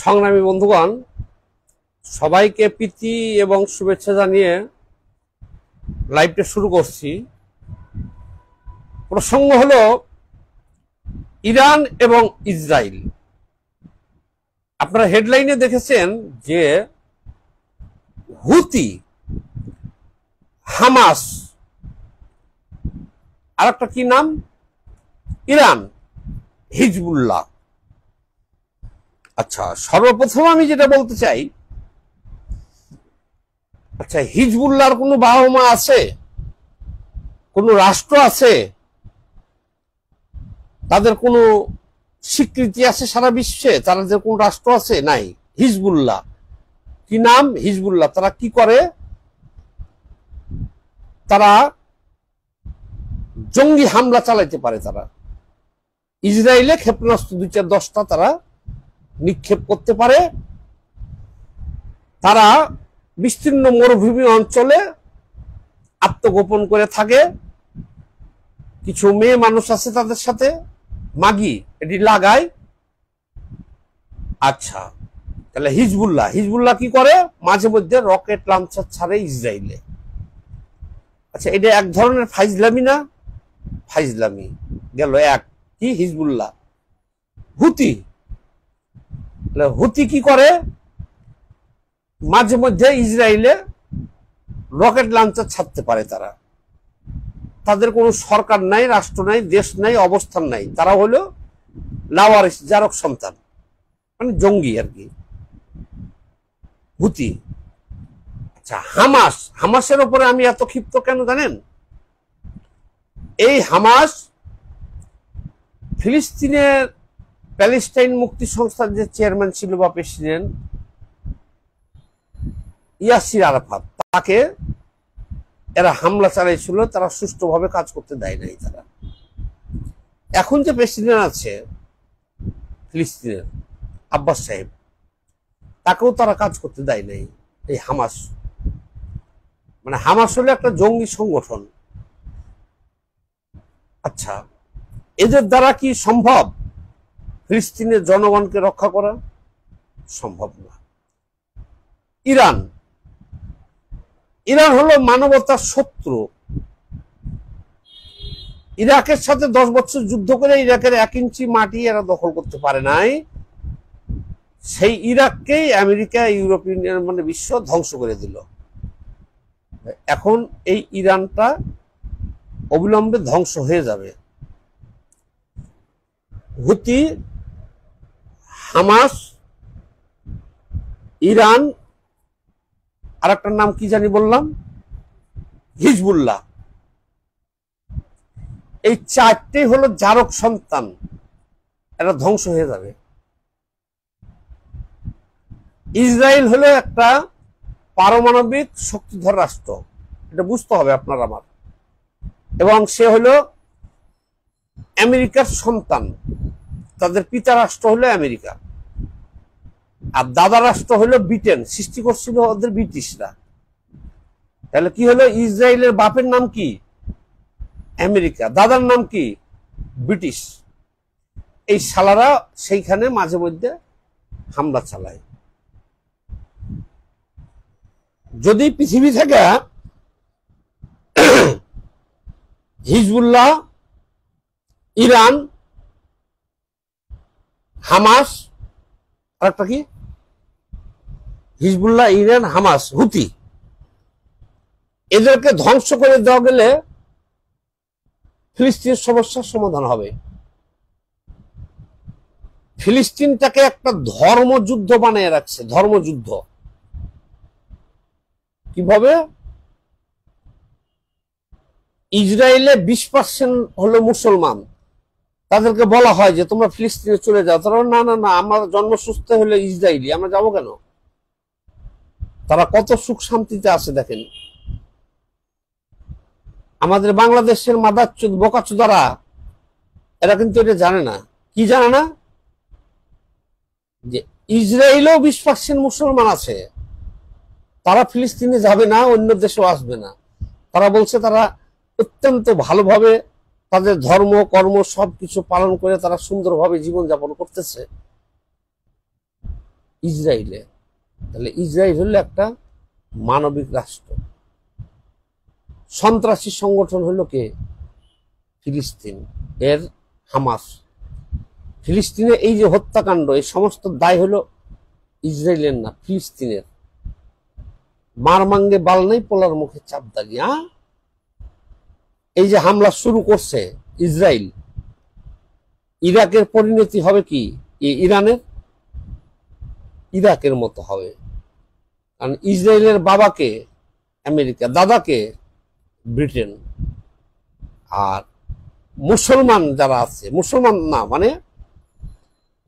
সংগ্রামী বন্ধুগণ সবাইকে প্রীতি এবং শুভেচ্ছা জানিয়ে লাইভটা শুরু করছি প্রসঙ্গ হলো ইরান এবং ইসরায়েল আপনারা হেডলাইনে দেখেছেন যে হুতি হামাস আর একটা কি নাম ইরান হিজবুল্লাহ আচ্ছা সর্বপ্রথম আমি যেটা বলতে চাই আচ্ছা হিজবুল্লাহর কোনো বাবা মা আছে কোন রাষ্ট্র আছে তাদের কোনো স্বীকৃতি আছে সারা বিশ্বে তারা যে কোন রাষ্ট্র আছে নাই হিজবুল্লাহ কি নাম হিজবুল্লাহ তারা কি করে তারা জঙ্গি হামলা চালাইতে পারে তারা ইসরায়েলে ক্ষেপণাস্ত্র দুই চার দশটা তারা নিক্ষেপ করতে পারে তারা বিস্তীর্ণ মরুভূমি অঞ্চলে আত্মগোপন করে থাকে কিছু মেয়ে মানুষ আছে তাদের সাথে মাগি এটি লাগায় আচ্ছা তাহলে হিজবুল্লাহ হিজবুল্লাহ কি করে মাঝে মধ্যে রকেট লাঞ্চার ছাড়ে ইসরায়েলে আচ্ছা এটা এক ধরনের ফাইজলামি না ফাইজলামি গেল এক কি হিজবুল্লাহ হুতি হুতি কি করে মাঝে মধ্যে ইসরায়েলে রকেট লাঞ্চার ছাড়তে পারে তারা তাদের কোনো সরকার নাই রাষ্ট্র নাই দেশ নাই অবস্থান নাই তারা হলো লাওয়ারিস জারক সন্তান মানে জঙ্গি আর কি হুতি আচ্ছা হামাস হামাসের ওপরে আমি এত ক্ষিপ্ত কেন জানেন এই হামাস ফিলিস্তিনের প্যালেস্টাইন মুক্তি সংস্থার যে চেয়ারম্যান ছিল বা প্রেসিডেন্ট ইয়াসির আরাফাত তাকে এরা হামলা চালিয়েছিল তারা সুষ্ঠুভাবে কাজ করতে দেয় নাই তারা এখন যে প্রেসিডেন্ট আছে ফিলিস্তিনের আব্বাস সাহেব তাকেও তারা কাজ করতে দেয় নাই এই হামাস মানে হামাস হলে একটা জঙ্গি সংগঠন আচ্ছা এদের দ্বারা কি সম্ভব ফিলিস্তিনের জনগণকে রক্ষা করা সম্ভব না ইরান ইরান হলো মানবতার শত্রু ইরাকের সাথে দশ বছর যুদ্ধ করে ইরাকের এক ইঞ্চি মাটি এরা দখল করতে পারে নাই সেই ইরাককেই আমেরিকা ইউরোপ ইউনিয়ন মানে বিশ্ব ধ্বংস করে দিল এখন এই ইরানটা অবিলম্বে ধ্বংস হয়ে যাবে হুতি হামাস ইরান আর একটার নাম কি জানি বললাম হিজবুল্লাহ এই চারটে হলো জারক সন্তান এরা ধ্বংস হয়ে যাবে ইসরায়েল হলো একটা পারমাণবিক শক্তিধর রাষ্ট্র এটা বুঝতে হবে আপনার আমার এবং সে হলো আমেরিকার সন্তান তাদের পিতা রাষ্ট্র হলো আমেরিকা আর দাদা রাষ্ট্র হলো ব্রিটেন সৃষ্টি করছিল ওদের ব্রিটিশরা তাহলে কি হলো ইসরায়েলের বাপের নাম কি আমেরিকা দাদার নাম কি ব্রিটিশ এই শালারা সেইখানে মাঝে মধ্যে হামলা চালায় যদি পৃথিবী থেকে হিজবুল্লাহ ইরান হামাস আর একটা কি হিজবুল্লাহ ইরান হামাস হুতি এদেরকে ধ্বংস করে দেওয়া গেলে ফিলিস্তিনের সমস্যার সমাধান হবে ফিলিস্তিনটাকে একটা ধর্মযুদ্ধ বানিয়ে রাখছে ধর্মযুদ্ধ কিভাবে ইসরায়েলে বিশ পার্সেন্ট হলো মুসলমান তাদেরকে বলা হয় যে তোমরা ফিলিস্তিনে চলে যাও তারা না না না আমার জন্ম সুস্থ হলে ইসরায়েলি আমরা যাবো কেন তারা কত সুখ শান্তিতে আছে দেখেন আমাদের বাংলাদেশের মাদারচুদ বোকাচুদারা এরা কিন্তু এটা জানে না কি জানে না যে ইসরায়েলেও বিশ পার্সেন্ট মুসলমান আছে তারা ফিলিস্তিনে যাবে না অন্য দেশেও আসবে না তারা বলছে তারা অত্যন্ত ভালোভাবে তাদের ধর্ম কর্ম সব কিছু পালন করে তারা সুন্দরভাবে জীবনযাপন করতেছে ইসরায়েলে তাহলে ইসরায়েল হলো একটা মানবিক রাষ্ট্র সন্ত্রাসী সংগঠন হলো কে ফিলিস্তিন এর হামাস ফিলিস্তিনে এই যে হত্যাকাণ্ড এই সমস্ত দায় হলো ইসরায়েলের না ফিলিস্তিনের মার মাঙ্গে বাল নাই পোলার মুখে চাপ দাঁড়িয়ে এই যে হামলা শুরু করছে ইসরায়েল ইরাকের পরিণতি হবে কি ইরানের ইরাকের মতো হবে কারণ ইসরায়েলের বাবাকে আমেরিকা দাদাকে ব্রিটেন আর মুসলমান যারা আছে মুসলমান না মানে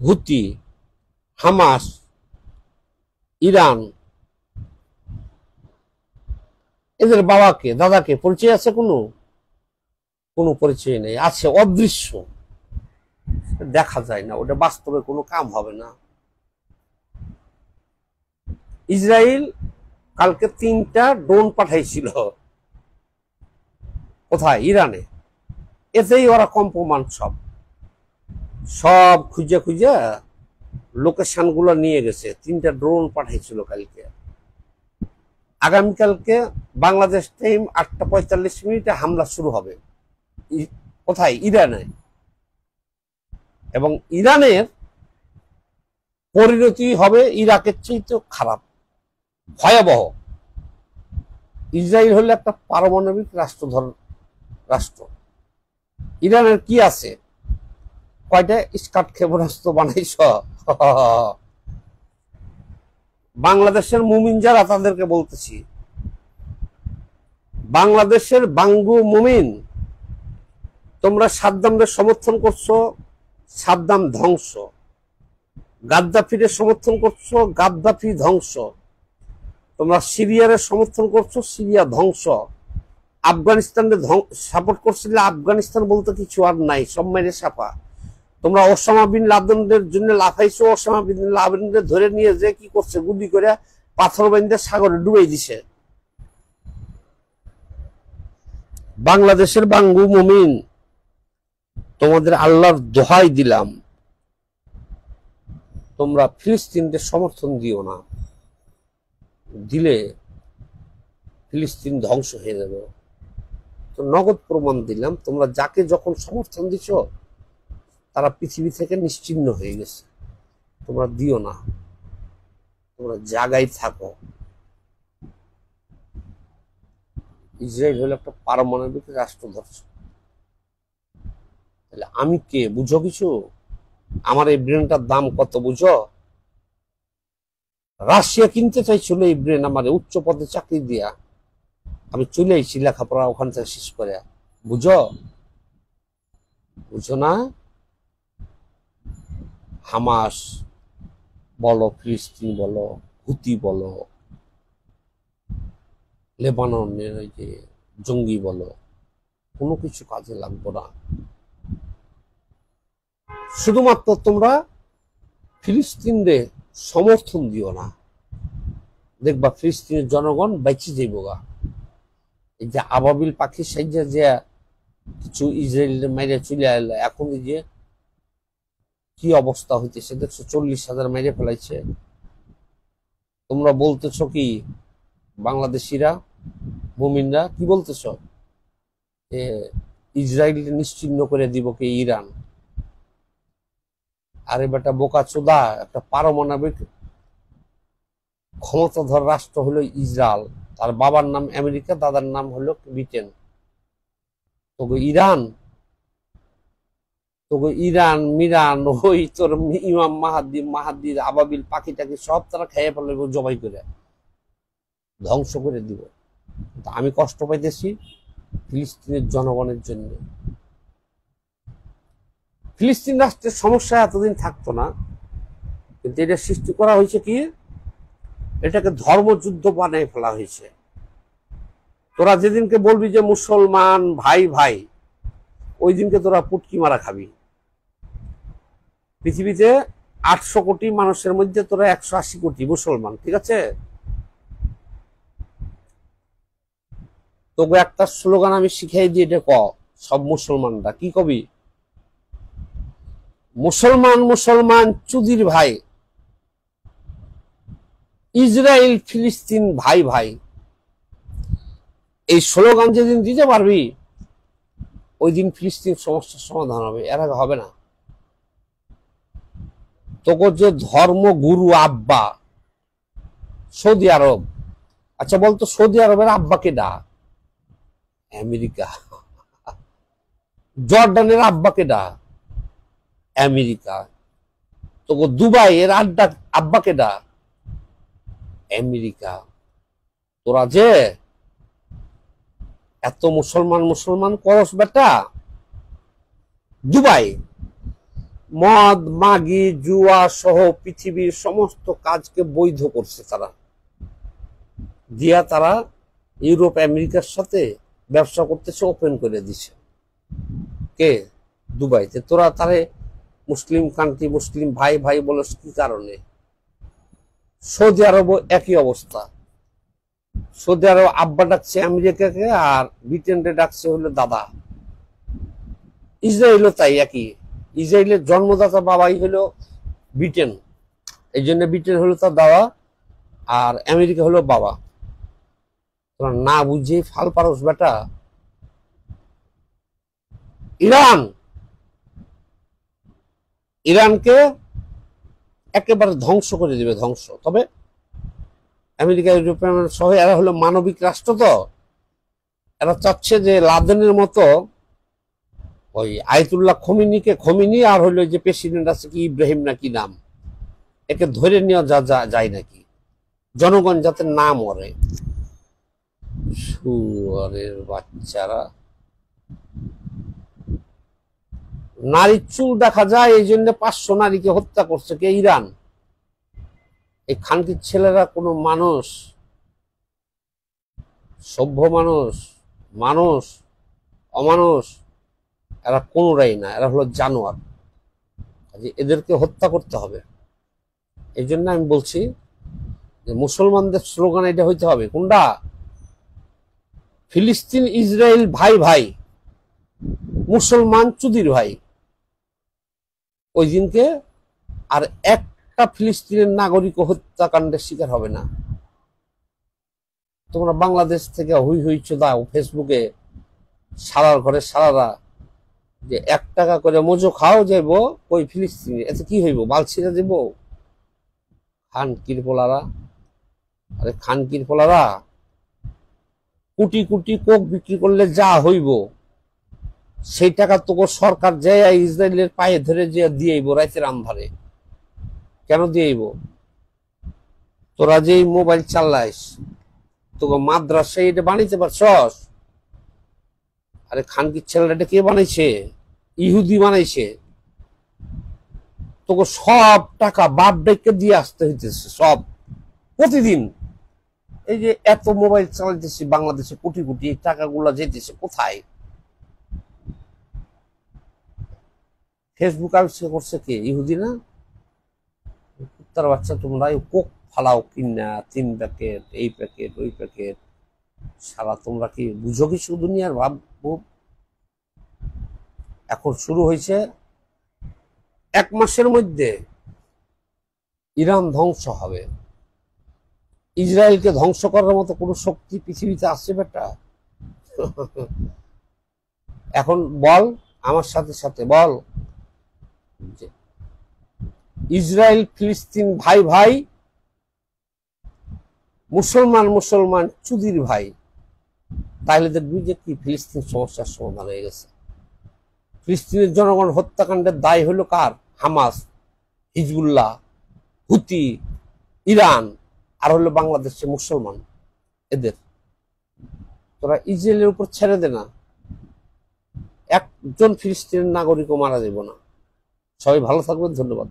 হুতি হামাস ইরান এদের বাবাকে দাদাকে পরিচয় আছে কোনো কোনো পরিচয় নেই আছে অদৃশ্য দেখা যায় না ওটা বাস্তবে কোনো কাম হবে না ইসরায়েল কালকে তিনটা ড্রোন পাঠাইছিল কোথায় ইরানে এতেই ওরা কম্পমান সব সব খুঁজে খুঁজে লোকেশনগুলো নিয়ে গেছে তিনটা ড্রোন পাঠাইছিল কালকে আগামীকালকে বাংলাদেশ টাইম আটটা পঁয়তাল্লিশ মিনিটে হামলা শুরু হবে কোথায় ইরানে এবং ইরানের পরিণতি হবে ইরাকের চেয়ে খারাপ ভয়াবহ ইসরায়েল হলো একটা পারমাণবিক রাষ্ট্রধর রাষ্ট্র ইরানের কি আছে কয়টা স্কাট ক্ষেপণাস্ত্র বানাইছ বাংলাদেশের মুমিন যারা তাদেরকে বলতেছি বাংলাদেশের বাঙ্গু মুমিন তোমরা সাদ্দামদের সমর্থন করছো সাদ্দাম ধ্বংস গাদ্দাফিরের সমর্থন করছো গাদ্দাফি ধ্বংস তোমরা সিরিয়ারের সমর্থন করছো সিরিয়া ধ্বংস ধ্বংস সাপোর্ট করছিলে আফগানিস্তান বলতে কিছু আর নাই সব মাইনে সাপা তোমরা ওসামা বিন লাদনদের জন্য লাফাইছো ওসামা বিন লাদনদের ধরে নিয়ে যে কি করছে গুলি করে পাথর বাইন্দে সাগরে ডুবে দিছে বাংলাদেশের বাঙ্গু মমিন তোমাদের আল্লাহর দোহাই দিলাম তোমরা ফিলিস্তিনদের সমর্থন দিও না দিলে ফিলিস্তিন ধ্বংস হয়ে যাবে তো নগদ প্রমাণ দিলাম তোমরা যাকে যখন সমর্থন দিছ তারা পৃথিবী থেকে নিশ্চিন্ন হয়ে গেছে তোমরা দিও না তোমরা জাগাই থাকো ইসরায়েল হলো একটা পারমাণবিক রাষ্ট্র ধর্ষণ তাহলে আমি কে বুঝো কিছু আমার এই ব্রেনটার দাম কত বুঝো রাশিয়া কিনতে চাইছিল এই ব্রেন আমার উচ্চ পদে চাকরি দিয়া আমি চলে আইছি লেখাপড়া ওখান থেকে শেষ করে বুঝো বুঝো না হামাস বলো ফিলিস্তিন বলো হুতি বলো লেবাননের ওই যে জঙ্গি বলো কোনো কিছু কাজে লাগবো না শুধুমাত্র তোমরা ফিলিস্তিনদের সমর্থন দিও না দেখবা ফিলিস্তিনের জনগণ বেঁচে যাইবগা এই যে আবাবিল পাখি সাইজা যে কিছু ইসরায়েল মেরে চলে এলো এখন যে কি অবস্থা হইতেছে দেখছো চল্লিশ হাজার মেরে ফেলাইছে তোমরা বলতেছ কি বাংলাদেশিরা বমিনরা কি বলতেছ যে ইসরায়েল নিশ্চিহ্ন করে দিব কি ইরান আরে বেটা বোকা চোদা একটা পারমাণবিক ক্ষমতাধর রাষ্ট্র হলো ইসরায়েল তার বাবার নাম আমেরিকা দাদার নাম হলো ব্রিটেন তবে ইরান তবে ইরান মিরান ওই তোর ইমাম মাহাদি মাহাদির আবাবিল পাখি টাকি সব তারা খেয়ে ফেলবে জবাই করে ধ্বংস করে দিব আমি কষ্ট পাইতেছি ফিলিস্তিনের জনগণের জন্য ফিলিস্তিন রাষ্ট্রের সমস্যা এতদিন থাকতো না কিন্তু এটা সৃষ্টি করা হয়েছে কি এটাকে ধর্মযুদ্ধ বানিয়ে ফেলা হয়েছে তোরা যেদিনকে বলবি যে মুসলমান ভাই ভাই ওই দিনকে তোরা পুটকি মারা খাবি পৃথিবীতে আটশো কোটি মানুষের মধ্যে তোরা একশো আশি কোটি মুসলমান ঠিক আছে তবু একটা স্লোগান আমি শিখাই দিয়ে এটা ক সব মুসলমানরা কি কবি মুসলমান মুসলমান চুদির ভাই ইসরায়েল ফিলিস্তিন ভাই ভাই এই স্লোগান যেদিন দিতে পারবি ওই দিন ফিলিস্তিন সমস্যার সমাধান হবে এর আগে হবে না তোকে যে ধর্মগুরু আব্বা সৌদি আরব আচ্ছা বলতো সৌদি আরবের আব্বাকে ডা আমেরিকা জর্ডানের আব্বাকে ডা আমেরিকা তো দুবাই এর আড্ডা আব্বাকে ডা আমেরিকা তোরা যে এত মুসলমান মুসলমান করস বেটা দুবাই মদ মাগি জুয়া সহ পৃথিবীর সমস্ত কাজকে বৈধ করছে তারা দিয়া তারা ইউরোপ আমেরিকার সাথে ব্যবসা করতেছে ওপেন করে দিছে কে দুবাইতে তোরা তারে মুসলিম কান্ট্রি মুসলিম ভাই ভাই বলো কি কারণে সৌদি আরবও একই অবস্থা সৌদি আরব আব্বা ডাকছে আমেরিকাকে আর ব্রিটেনকে ডাকছে হলো দাদা ইসরায়েলও তাই একই ইসরায়েলের জন্মদাতা বাবাই হলো ব্রিটেন এই জন্য ব্রিটেন হলো তার দাদা আর আমেরিকা হলো বাবা না বুঝে ফাল পারস বেটা ইরান ইরানকে একেবারে ধ্বংস করে দেবে ধ্বংস তবে আমেরিকা ইউরোপিয়ান সহ এরা হলো মানবিক রাষ্ট্র তো এরা চাচ্ছে যে লাদেনের মতো ওই আয়তুল্লাহ খমিনিকে খমিনি আর হলো যে প্রেসিডেন্ট আছে কি ইব্রাহিম নাকি নাম একে ধরে নেওয়া যা যায় নাকি জনগণ যাতে না মরে সুয়ারের বাচ্চারা নারীর চুল দেখা যায় এই জন্য পাঁচশো নারীকে হত্যা করছে কে ইরান এই খানকির ছেলেরা কোনো মানুষ সভ্য মানুষ মানুষ অমানুষ এরা কোনোটাই না এরা হলো জানোয়ার এদেরকে হত্যা করতে হবে এই জন্য আমি বলছি যে মুসলমানদের স্লোগান এটা হইতে হবে কোনটা ফিলিস্তিন ইসরায়েল ভাই ভাই মুসলমান চুদির ভাই ওই দিনকে আর একটা ফিলিস্তিনের নাগরিক হত্যাকাণ্ডের শিকার হবে না তোমরা বাংলাদেশ থেকে হুই হইছ দাও ফেসবুকে সারার ঘরে সারারা যে এক টাকা করে মজো খাও যাইব ওই ফিলিস্তিনে এতে কি হইব ছিঁড়ে দেব খান কিরপোলারা আরে খান কিরপোলারা কোটি কোটি কোক বিক্রি করলে যা হইব সেই টাকা তো সরকার যে ইসরায়েলের পায়ে ধরে যে দিয়েইব রাইতের আন্ধারে কেন দিয়েইব তোরা যে মোবাইল চাল্লাইস তোকে মাদ্রাসা এটা বানাইতে পারছস আরে খানকি ছেলেটা কে বানাইছে ইহুদি বানাইছে তোকে সব টাকা বাপ ডেকে দিয়ে আসতে হইতেছে সব প্রতিদিন এই যে এত মোবাইল চালাইতেছি বাংলাদেশে কোটি কোটি এই টাকাগুলা যেতেছে কোথায় ফেসবুক আবিষ্কার করছে কে ইহুদি না কুত্তার বাচ্চা তোমরা কোক ফালাও কিনা তিন প্যাকেট এই প্যাকেট ওই প্যাকেট সারা তোমরা কি বুঝো কিছু দুনিয়ার ভাব এখন শুরু হয়েছে এক মাসের মধ্যে ইরান ধ্বংস হবে ইসরায়েলকে ধ্বংস করার মতো কোনো শক্তি পৃথিবীতে আসছে বেটা এখন বল আমার সাথে সাথে বল ইসরায়েল ফিলিস্তিন ভাই ভাই মুসলমান মুসলমান চুদির ভাই তাহলে দেখবি যে কি ফিলিস্তিন সমস্যার সমাধান হয়ে গেছে ফিলিস্তিনের জনগণ হত্যাকাণ্ডের দায় হলো কার হামাস হিজবুল্লাহ হুতি ইরান আর হলো বাংলাদেশে মুসলমান এদের তোরা ইসরায়েলের উপর ছেড়ে দে না একজন ফিলিস্তিনের নাগরিকও মারা যাব না সবাই ভালো থাকবেন ধন্যবাদ